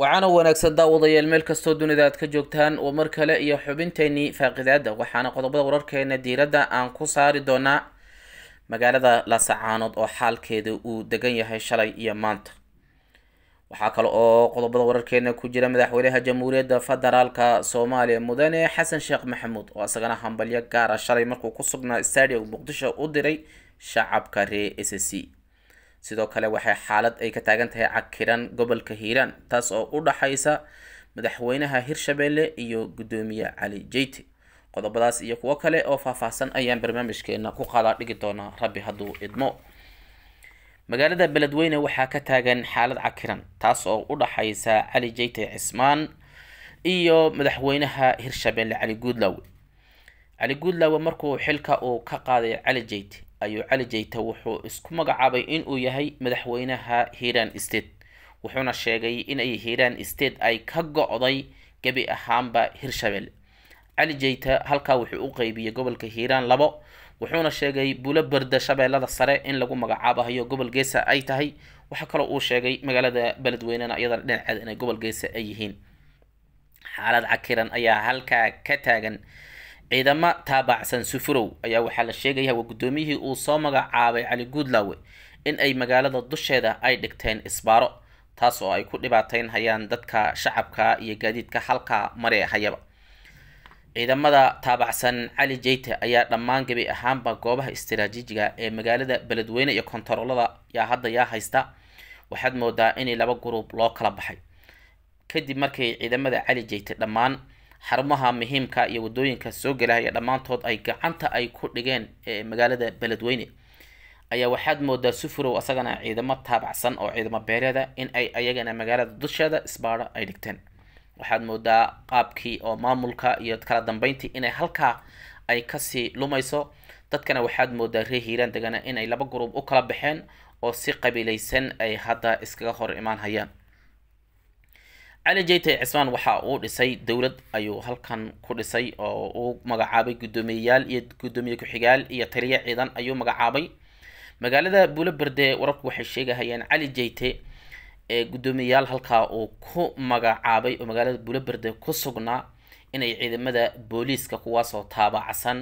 waxaana wanaagsan daawadayaal meel kastoo dunida aad ka joogtaan oo mar kale iyo xubinteenii faaqidaada waxaana qodobada wararkeena diiradda aan ku saari doonaa magaalada lasacaanood oo xaalkeeda uu degan yahay shalay iyo maanta waxaa kale oo qodobada wararkeena ku jira madaxweynaha jamhuuriyadda federaalka soomaaliya mudane xasan sheekh maxamuud oo isagana hambalyo gaara ah shalay markuu ku sugnaa stadium muqdisho u diray shacabka reer s c sidoo kale waxay xaalad ay ka taagan tahay cakiran gobolka hiiraan taas oo u dhaxaysa madaxweynaha hirshabeelle iyo guddoomiye cali jeyti qodobadaas iyo kuwo kale oo faahfaahsan ayaan barnaamijkeena ku qaadaa dhigi doonaa rabbi hadduu idmo magaalada beledweyne waxaa ka taagan xaalad cakiran taas oo u dhaxaysa cali jeyti cismaan iyo madaxweynaha hirshabeelle cali guudlawe cali guudlaawe markuu xilka uu ka qaaday cali jeyti ayuu cali jayta wuxuu isku magacaabay inuu yahay madaxweynaha hiiraan state wuxuuna sheegay inay hiiraan state ay ka go-day gebi ahaanba hirshabeel cali jeyta halkaa wuxuu u qeybiyey gobolka hiiraan labo wuxuuna sheegay bulo barda shabeellada sare in lagu magacaabahayo gobol geesa ay tahay waxa kaloo uu sheegay magaalada beledweynena iyadana dhinaceed inay gobol geesa ay yihiin xaalad cakiran ayaa halkaa ka taagan ciidamo taabacsan sufurow ayaa waxaa la sheegaya waa guddoomiyihii uu soo magacaabay cali guudlaawe in ay magaalada dusheeda ay dhigteen isbaaro taas oo ay ku dhibaateyn hayaan dadka shacabka iyo gaadiidka halka mare hayaba ciidamada taabacsan cali jeyte ayaa dhammaan gebi ahaanba goobaha istaraatiijiga ee magaalada beledweyne iyo kontaroolada yaa hadda yaa haysta waxaad moodaa in laba guruub loo kala baxay kadib markay ciidamada cali jeyte dhammaan xarumaha muhiimka iyo wadooyinka soo gelahaya dhammaantood ay gacanta ay ku dhigeen magaalada beledweyne ayaa waxaad moodaa sufurow asagana ciidamo taabacsan oo ciidamo beereeda ah in ay ayagana magaalada dusheeda isbaadho ay dhigteen waxaad moodaa qaabkii oo maamulka iyo kala dambeyntii inay halkaa ay kasii lumayso dadkana waxaad moodaa ree hiiraan degana inay laba gurub u kala baxeen oo si qabiilaysan ay hadda iskaga hor imaan hayaan cali jaytay cismaan waxa uu dhisay dowlad ayuu halkan ku dhisay oo uu magacaabay guddoomiyeyaal iyo guddoomiye ku-xigaal iyo taliya ciidan ayuu magacaabay magaalada buulo berde wararku waxay sheegahayeen cali jayte ee guddoomiyeyaal halkaa uu ku magacaabay oo magaalada buulo berde ku sugnaa inay ciidamada booliiska kuwaasoo taabacsan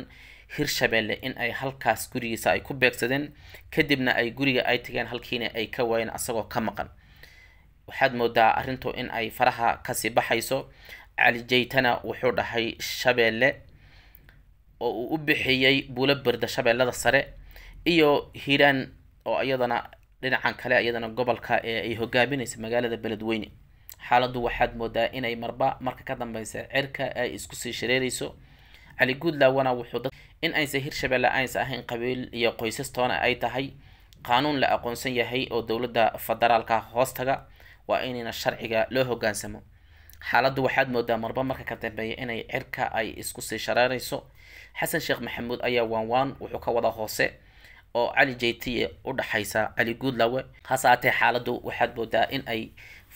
hirshabelle in ay halkaas gurigiisa ay ku beegsadeen kadibna ay guriga ay tageen halkiina ay ka waayeen asagoo ka maqan waxaad moodaa arrintu in ay faraha kasii baxayso cali jaytana wuxuu dhahay shabeelle oo uu u bixiyey buulo berda shabeellada sare iyo hiiraan oo iyadana dhinacan kale iyadana gobolka ee ay hogaaminaysa magaalada beledweyne xaaladdu waxaad moodaa inay marba marka ka dambeysa cirka ay isku sii shareereyso cali guudlaawana wuxuu in aysa hirshabeelle ayns ahayn qabiil iyo qoysastoona ay tahay qaanuun la aqoonsan yahay oo dowladda federaalka hoostaga waa inayna sharciga loo hogaansamo xaaladdu waxaad moodaa marba marka ka dambeeya inay cirka ay isku sii shareerayso xasan sheekh maxamuud ayaa waanwaan wuxuu ka wada hoose oo cali jeytiye u dhaxaysa cali guudlawe hase haatee xaaladdu waxaad moodaa in ay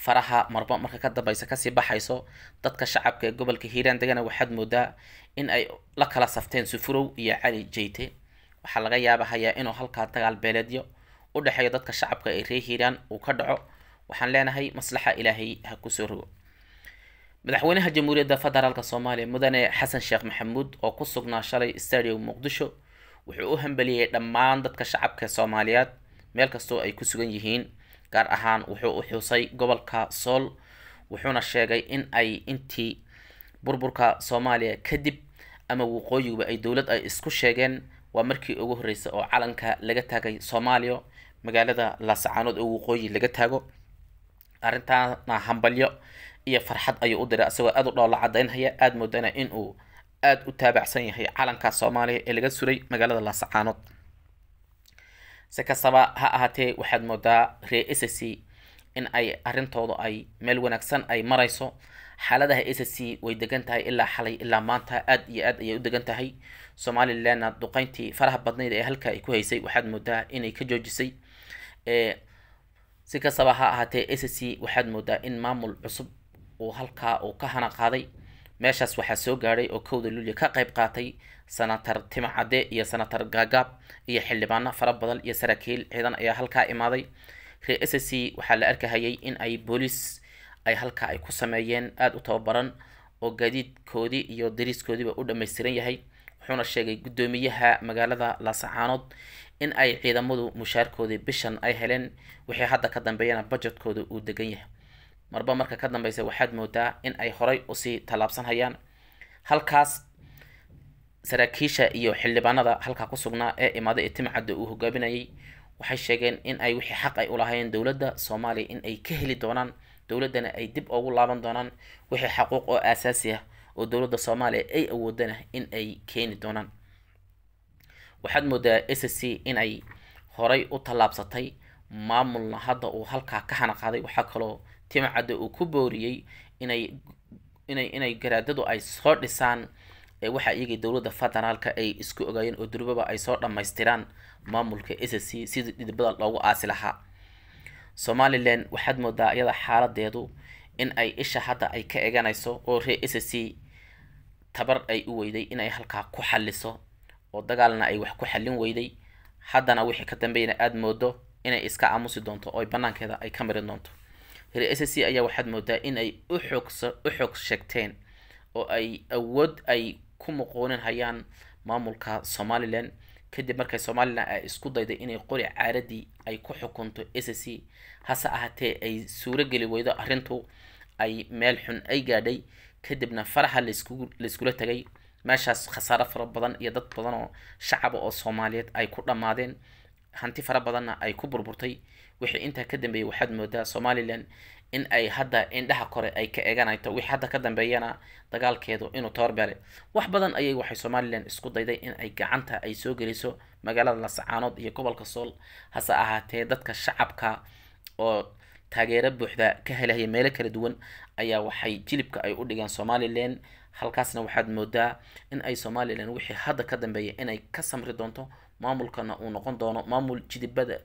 faraha marba marka ka dambeysa kasii baxayso dadka shacabka ee gobolka hiiraan degana waxaad moodaa in ay la kala safteen sufurow iyo cali jeyte waxaa laga yaabahayaa inuu halkaa dagaal beeleedyo u dhexeeyo dadka shacabka ee reer hiiraan uu ka dhaco waxaan leenahay maslaxa ilaahay ha kusoo rogo madaxweynaha jamhuuriyadda federaalk soomaaliya mudane xasan sheekh maxamuud oo ku sugnaa shalay stadium muqdisho wuxuu u hambaliyey dhammaan dadka shacabka soomaaliyeed meel kastoo ay ku sugan yihiin gaar ahaan wuxuu u xuusay gobolka sool wuxuuna sheegay in ay intii burburka soomaaliya kadib ama waqooyiguba ay dowlad ay isku sheegeen waa markii ugu horreysa oo calanka laga taagay soomaaliya magaalada laasacaanood oo waqooyi laga taago arrintaana hambalyo iyo farxad ayuu u diray asagoo aada u dhoolla cadaynhaya aada moodana inuu aada u taabacsan yahay calanka soomaaliya ee laga suray magaalada laasacaanood si kastaba ha ahaatee waxaad moodaa ree s c in ay arintoodu ay meel wanaagsan ay marayso xaaladaha s c way degan tahay ilaa xalay ilaa maanta aada iyo aad ayay u degan tahay somalilanna duqeyntii faraha badnayd ee halka ay ku haysay waxaad moodaa inay ka joojisay si kastaba ha ahaatee s c waxaad moodaa in maamul cusub uu halkaa uu ka hana qaaday meeshaas waxaa soo gaadhay oo kowda lulya ka qayb qaatay sanatar timacade iyo sanatar gaagaab iyo xildhibaano fara badan iyo saraakiil ciidan ayaa halkaa imaaday re s c waxaa la arkahayay in ay booliis ay halka ay ku sameeyeen aada u tababaran oo gaadiidkoodii iyo dariiskoodiiba u dhammaystiran yahay wuxuuna sheegay guddoomiyaha magaalada laasacaanood in ay ciidamadu mushaarkoodii bishan ay heleen wixii hadda ka dambeeyana bajetkooda uu degan yahay marba marka ka dambeysa waxaad moodaa in ay horay usii tallaabsanhayaan halkaas saraakiisha iyo xildhibaanada halkaa ku sugnaa ee imaada ee timcadda uu hogaaminayay waxay sheegeen in ay wixii xaq ay ulahaayeen dowladda soomaaliya in ay ka heli doonaan dowladdana ay dib ugu laaban doonaan wixii xaquuq oo aasaasi ah oo dowladda soomaaliya ay awoodana in ay keeni doonaan waxaad moodaa s c in ay horay u tallaabsatay maamulna hadda uu halkaa ka hanaqaaday waxaa kaloo timcadda uu ku booriyey inay inay inay garaadadu ay soo dhisaan waxa iyagii dowladda federaalka ay isku ogaayeen oo durbaba ay soo dhammaystiraan maamulka s c sidii dhidibada loogu aasi lahaa somalilan waxaad moodaa iyada xaaladeedu in ay isha hadda ay ka eganayso oo ree s c tabar ay u weyday inay halkaa ku xaliso oo dagaalna ay wax ku xallin weyday haddana wixii ka dambeeyana aada moodo inay iska aamusi doonto oo banaankeeda ay ka marin doonto hir s c ayaa waxaad moodaa inay ay u xoog sheegteen oo ay awood ay ku muqoonin hayaan maamulka somalilan kadib markay somalilan ay isku dayday inay qori caaradii ay ku xukunto s c hase ahaatee ay suurogeli weydo arrintu ay meel xun ay gaadhay kadibna faraha laskula laiskula tagay meeshaas khasaaro fara badan iyo dad badan oo shacaba oo soomaaliyeed ay ku dhammaadeen hanti fara badanna ay ku burburtay wixii intaa ka dambeeyay waxaad moodaa somalilan in ay hadda indhaha kore ay ka eeganayto wixii hadda ka dambeeyana dagaalkeedu inuu tabarbeelay wax badan ayay waxay somalilan isku dayday in ay gacanta ay soo geliso magaalada lasacaanood iyo gobolka sool hase ahaatee dadka shacabka oo taageero buuxda ka helahaya meelo kala duwan ayaa waxay jilibka ay u dhigeen somalilan halkaasna waxaad moodaa in ay somalilan wixii hadda ka dambeeya inay ka samri doonto maamulkana uu noqon doono maamul jidibada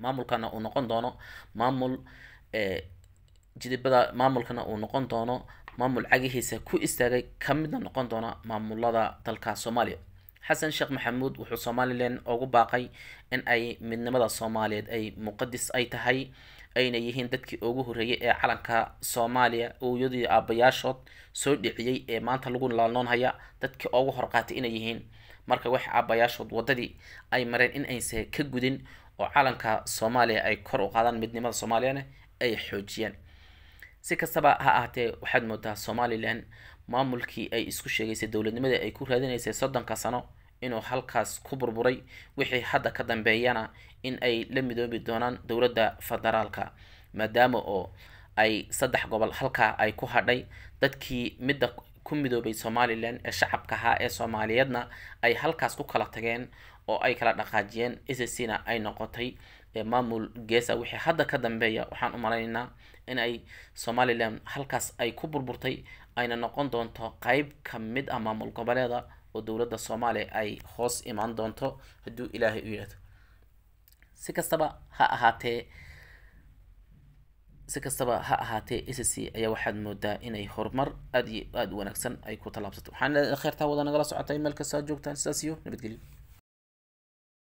maamulkana uu noqon doono maamul eh, jidibada maamulkana uu noqon doono maamul cagihiisa ku istaagay kamidna noqon doona maamulada dalka soomaaliya xasan sheekh maxamuud wuxuu somalilan ugu baaqay in ay midnimada soomaaliyeed ay muqadis ay tahay ayna yihiin dadkii ugu horreeyay ee calanka soomaaliya ooyadii aabayaashood soo dhiciyey ee maanta lagu laalnoonhaya dadkii ugu horqaatay inay yihiin marka wax aabayaashood waddadii ay mareen in ka gudin oo calanka soomaaliya ay kor u qaadaan midnimada soomaaliyana ay xoojiyaan si kastaba ha ahaatee waxaad moodaa somalilan maamulkii ay isku sheegaysay dowladnimada ay ku raadinaysay soddonka sano inuu halkaas ku burburay wixii hadda ka dambeeyana in ay la midoobi doonaan dowladda federaalka maadaama oo ay saddex gobol halkaa ay ku hadhay dadkii midda ku midoobay somalilan ee shacabka ahaa ee soomaaliyeedna ay halkaas ku kala tageen oo ay kala dhaqaajiyeen sscna ay noqotay maamul geesa wixii hadda ka dambeeya waxaan u maleynaynaa in ay somalilan halkaas ay ku burburtay ayna noqon doonto qeyb ka mid ah maamul goboleeda oo dowladda soomaaliya ay hoos imaan doonto hadduu ilaahay u yidhaahdo si kastaba ha ahaatee si kastaba ha ahaatee s c ayaa waxaad moodaa inay horumar aada iyo aada u wanaagsan ay ku tallaabsato waxaan kheyrtaa wada nagala socotay meel kastaa joogtaan sidaas iyo nabadgelyo